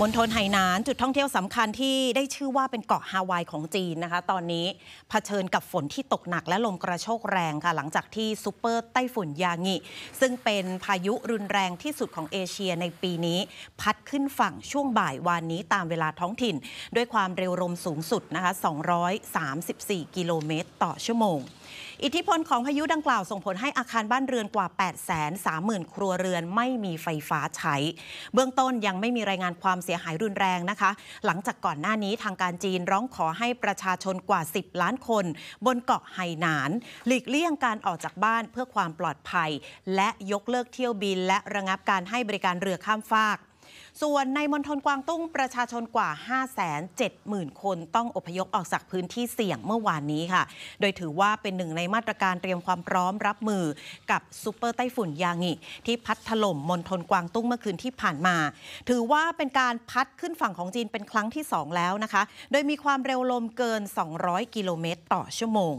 มณฑลไหหนานจุดท่องเที่ยวสำคัญที่ได้ชื่อว่าเป็นเกาะฮาวายของจีนนะคะ ตอนนี้เผชิญกับฝนที่ตกหนักและลมกระโชกแรงค่ะ หลังจากที่ซูเปอร์ไต้ฝุ่นยางิ ซึ่งเป็นพายุรุนแรงที่สุดของเอเชียในปีนี้พัดขึ้นฝั่งช่วงบ่ายวานนี้ตามเวลาท้องถิ่น ด้วยความเร็วลมสูงสุดนะคะ 234 กิโลเมตรต่อชั่วโมงอิทธิพลของพายุดังกล่าวส่งผลให้อาคารบ้านเรือนกว่า8 3 0 0 0 0 ครัวเรือนไม่มีไฟฟ้าใช้ เบื้องต้นยังไม่มีรายงานความเสียหายรุนแรงนะคะ หลังจากก่อนหน้านี้ทางการจีนร้องขอให้ประชาชนกว่า 10 ล้านคน บนเกาะไหหนาน หลีกเลี่ยงการออกจากบ้านเพื่อความปลอดภัย และยกเลิกเที่ยวบินและระงับการให้บริการเรือข้ามฟากส่วนในมณฑลกวางตุ้งประชาชนกว่า 570,000 คนต้องอพยพออกจากพื้นที่เสี่ยงเมื่อวานนี้ค่ะ โดยถือว่าเป็นหนึ่งในมาตรการเตรียมความพร้อมรับมือกับซูเปอร์ไต้ฝุ่นยางิ ที่พัดถล่มมณฑลกวางตุ้งเมื่อคืนที่ผ่านมา ถือว่าเป็นการพัดขึ้นฝั่งของจีนเป็นครั้งที่ 2 แล้วนะคะ โดยมีความเร็วลมเกิน 200 กิโลเมตร ต่อชั่วโมง